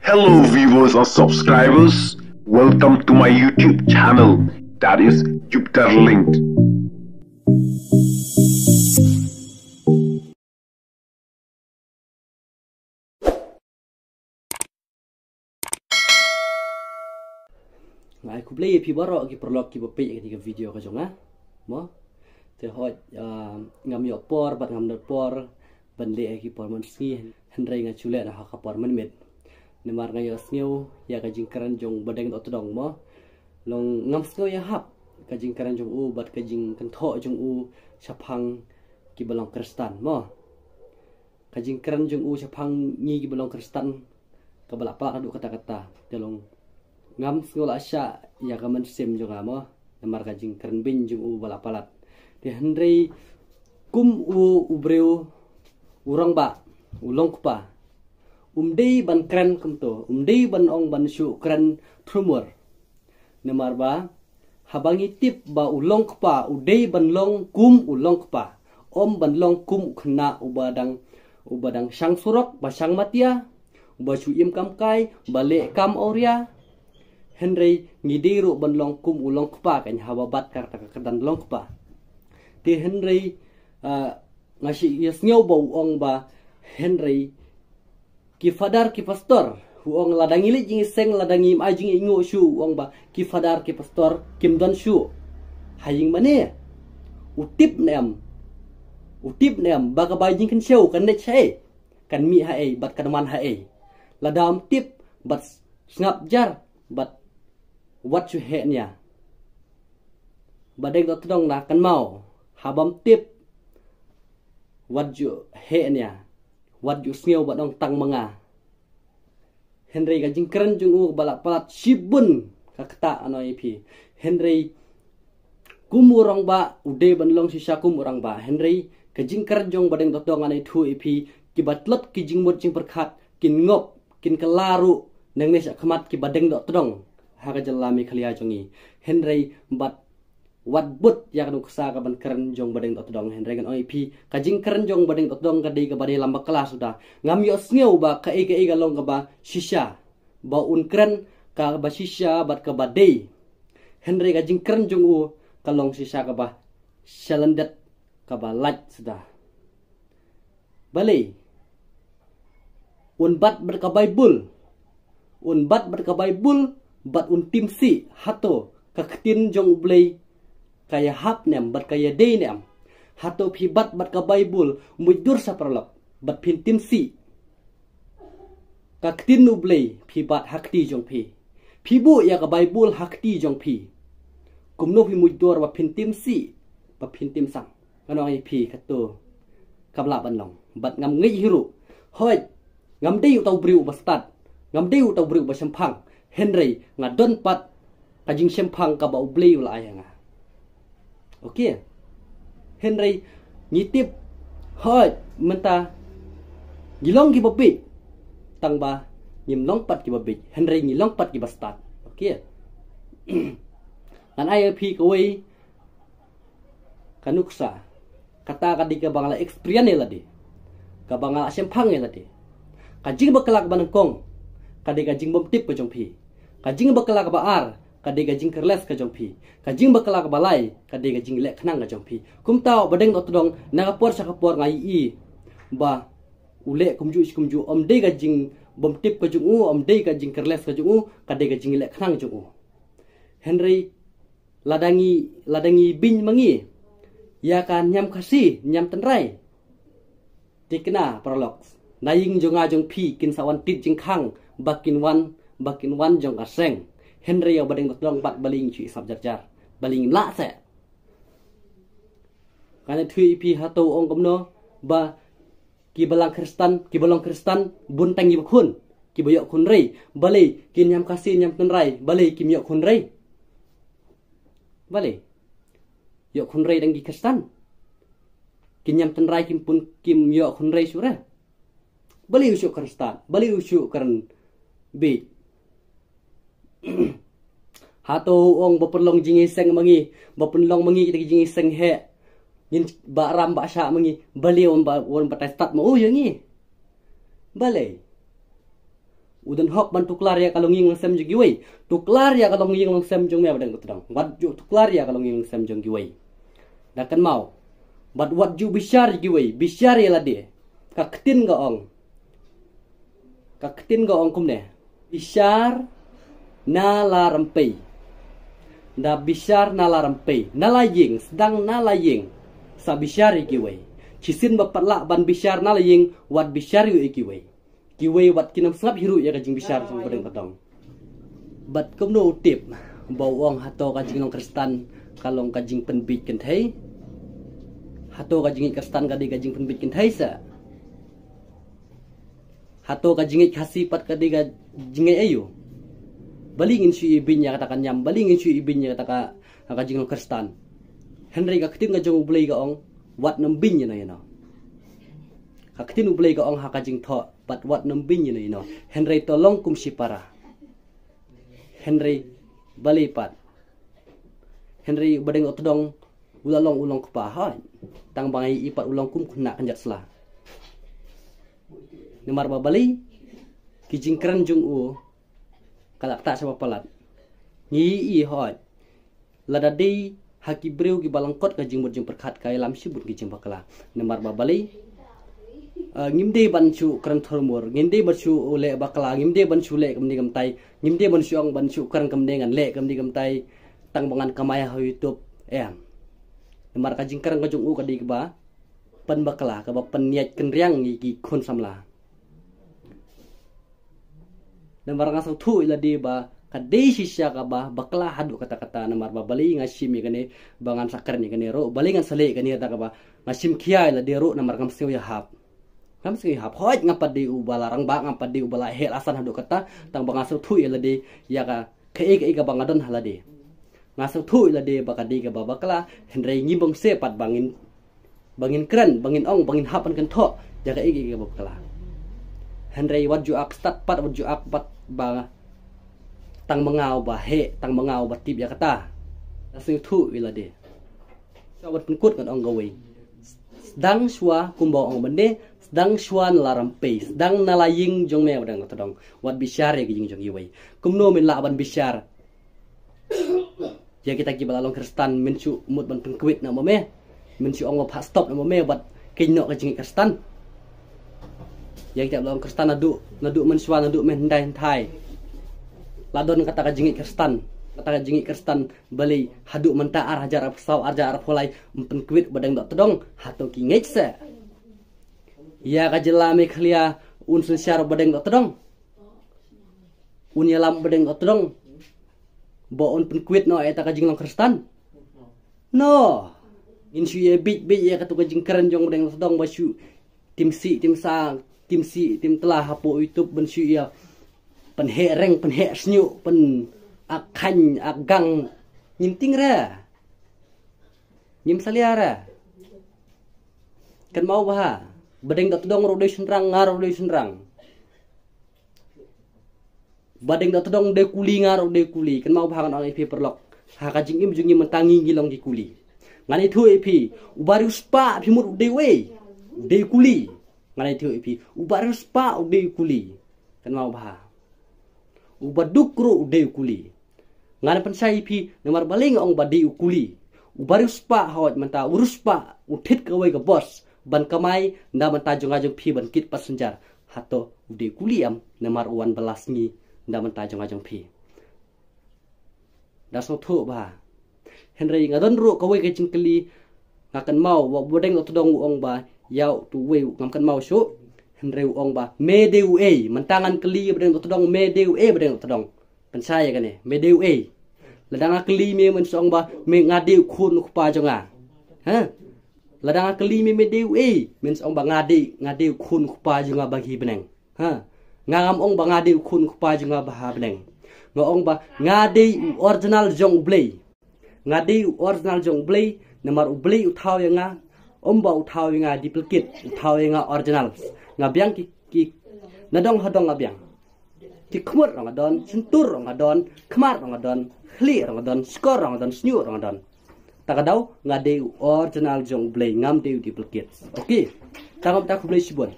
Hello viewers and subscribers, welcome to my YouTube channel that is Jupiter Linked. Ngai ku play pi baro ki perlok ki bepi ki video ka jonga mo te hoj ngam yo por bat ngam dot por ban le ki por man si hen rei nga chule na ha ka por man met nemar ngayo sngyo ya kajing jong badeng do todong mo long ngam sngyo ya hap kajingkaran jong u bat kajing kentok jong u sapang ki balong kristan mo kajing jong u sapang nyi ki balong kristan ka balapa adu kata-kata long ngam sngyo la sha ya ka sem jong amo nemar kajingkaran bin jong u balapalat di hendri kum u ubreu urang ba ulong pa umdei ban kren kumto umdei ban ong ban shu kren trumur nemar ba habangi tip ba ulong kpa udei ban long kum ulong kpa om ban long kum kena ubadang ubadang sang surok ba sang matia ba shu im kam kai ba le kam oria henry ngidiru ban long kum ulong kpa kan bat kar tak kedan long kpa ti henry uh, ah, ngasi yes nyau ba ong ba henry kifadar kipastor huong ladangi li jing seng ladangi im ajing ingo shu wong ba kifadar kipastor don shu haying mane utip nem utip nem baga ba jing kan kan net che, kan mi ha bat kan man ha ladam tip bat snap jar bat what you hate nya badeng dot dong na kan mau habam tip what you hate nya wat ju sniaw ba dong tang manga henry ga jing keren jung u balak palat shibun kata ano ipi henry kumurang ba ude ban long si shakum ba henry ka jing keren jong badeng dong anai thu ipi kibat lot ki jing mot jing perkhat kin ngop kin kelaru neng nesak kemat kibadeng ki dong, dotong haga jelami khalia jongi henry bat wadbut yang nu ksa ka ban keren jong badeng tot dong hendregan oi pi kajing keren jong badeng tot dong kadei ke ka badai lamba kelas sudah ngam yo sneu ba ka e ka e ka long ka ba shisha ba un keren ka ba shisha bat ka badei dei hendre ka jing keren jong u ka long shisha ka ba shalandet ka ba lat sudah balai un bat bat ka bible un bat bat ka bible bat un si hato ka ketin jong blei kaya nem, bat kaya deinem hato phibat bat ka Bible mujur sapralap bat pintim si kaktin bat hak hakti jong phi phibu ya ka hak hakti jong phi kumno phi mujur bat pintim si bat pintim sang kanong ai pih khatu kabla ban long bat ngam ngai hiru hoi ngam dei utau briu stad, ngam dei utau briu sempang, henry ngadon pat kajing sempang ka ba blei ula ayanga Oke, henry ngitip hot menta gilong gi babit tang ba ngim longpat henry ngi longpat gi bastat ok kan ayap kawai kanuksa kata di ka bangla experience nila di ka bangla sempang nila di kajing bekelak banengkong kadi kajing bomtip ko pi kajing bekelak ba ar kade jing kerles ka jongpi kajing bakala ka balai kade jing lek khnang ka kum kumtao badeng otodong nagapor sakapor ngai i ba ule kumju kumju om de jing bom tip ka u om de jing kerles ka u kade jing lek khnang u henry ladangi ladangi bin mangi ya kan nyam kasi nyam tenrai tikna prolog naying jonga jong phi kin sawan tit jing khang bakin wan bakin wan jong aseng henriyo bading dong bat baling chi sab jajar baling la se kana thui pi ha to ong ba ki kristen ki kristen bun tang gi khun ki boyo khun rei bale kin nyam kasi nyam kun rei bale ki myo kun rei bale yo kun rei dang kristen ki nyam kun rei kim pun kim yo kun rei sura bale usuk kristen bale usuk kern bi hato ong jingi jingiseng mangi bapulong mangi kita seng he yin ba ram ba sha mangi bale on ba on ba stat mo oh ya ngi bale udan hok ban tuklar ya kalau nging langsam jeng giwei tuklar ya kalau nging langsam jeng me badang kutang wat ju tuklar ya kalau nging langsam jeng giwei dakan mau bat wat ju bisyar giwei bisyar ya lade ketin ga ong ketin ga ong kum ne bisyar nalarempei bisar nalarempi. nalaying sedang nalaying sabishar ikiwei cisin bapatlah ban bishar nalaying wat bishar yu ikiwei Kiwe wat kinam slap hiru ya kajing bisar sama pedang pedang bat no utip bawang hato kajing nong kristan kalong kajing penbit kentai hato kajing kristan kadi kajing penbit kentai sa hato kajing kasih pat kadi kajing ayu balingin si ibinnya katakan kanyam balingin si ibinnya katakan ka kakajing kristan henry kakitin ka jong ublay ka ong wat nam binya na yano kakitin ublay ka ong hakajing tho but wat nam binya na yano henry tolong kum si para henry balipat henry badeng otodong ulalong ulong kepahan tang bangai ipat ulong kum kuna kanjat selah nemar babali kijing keren jung u kalak tak sa papalat ni i hot lada dei haki breu balangkot ka jingbur jing perkat kai lam si gi jing bakala nemar babali eh, ngimde banchu kran thormor ngimde banchu ule bakala ngimde banchu le kamni tai, ngimde banchu ang banchu kran kamne ngan le kamni tai, tang bangan kamaya ha youtube em nemar ka jing kran ka jung u ka di ba pan bakala ka ba pan niat kenriang ngi gi samla namar nga tu ila di ba kadai sisya ka ba bakla hadu kata-kata nampar ba bali nga shimi gani bangan sakar ni gani ro bali nga sali gani kata ka ba nga shim kia ila di ro namar kam siu ya hap kam siu ya hap hoj nga padi ubalarang ba nga padi ubala hel asan hadu kata tang bang asau tu ila di ya ka kai kai e ka e bangadon haladi ngasau tu ila di ba kadi ka ba bakla hendrei ngibong se pat bangin bangin kren bangin ong bangin hapan kan tho jaga ya igi ka e bakla hendrei wajju ak stat pat wajju pat bang tang mengau ba tang tang tăng ba tip ya kata ta thu ila de so wat pun kut kan ong gawi shua kumbo ong bende dang shuan laram pe dang nalaying ya jong me wadang to wat bisyar ya jing jong kumno min la ban bishar ya kita ki balalong kristan mencu mut ban pengkwit na mame mencu ong ba stop na mame wat kinyo ka jing kristan yang tiap lawan kerstan aduk aduk mensua aduk mendain thai ladon kata kajingi kerstan kata kajingi kerstan beli haduk menta arah jarak pesau arah jarak polai empen kuit badang dok tedong hato kingej se ya kajelami khlia unsun syar badang dok tedong unya lam dok tedong bo un pen no eta kajeng long kerstan no insu ye bit bit ye katu kajeng keren jong badang dok tedong basu tim si tim sang tim si tim telah hapo itu ben si ya pen hereng pen pen akan agang nyinting ra nyim saliara kan mau bah badeng dat dong rodai senrang ngar rodai senrang badeng dat dong de kuli ngar de kuli kan mau bah kan orang ipi perlok hakajing im jungi mentangi gilong di kuli ngani itu ipi ubari uspa pimur de we de kuli ngalai tiho ipi ubar spa ude kuli kan mau bah ubar dukru ude kuli ngana pensai ipi nomor baling ong badi ukuli uba spa hawat menta uruspa utit kawai ke bos ban kamai nda menta jong ajong pi ban kit pasenjar hato ude kuliam nomor uan belas ni nda menta jong ajong pi dasno thu bah henry ngadon ru kawai ke cingkeli ngakan mau wa bodeng otodong ong bah yau tu weu ngam kan mau su reu ong ba me deu e mentangan keli bedeng tu dong me deu e bedeng tu dong kan ne me deu e ladang keli me men song ba me ngadeu khun ku pa jonga ha ladang keli me me deu e men song ba ngade ngadeu khun ku pa jonga bagi beneng ha ngam ong ba ngade khun ku pa jonga ba beneng ong ba ngade original jong blei ngade original jong blei namar blei uthau yang nga omba utau inga duplicate utau inga original nga biang ki ki nadong hadong nga biang ti khmur nga don sentur nga don kemar nga don khli nga don skor nga don snyu nga don takadau nga original jong blay ngam de duplicate okay takam tak blay sibon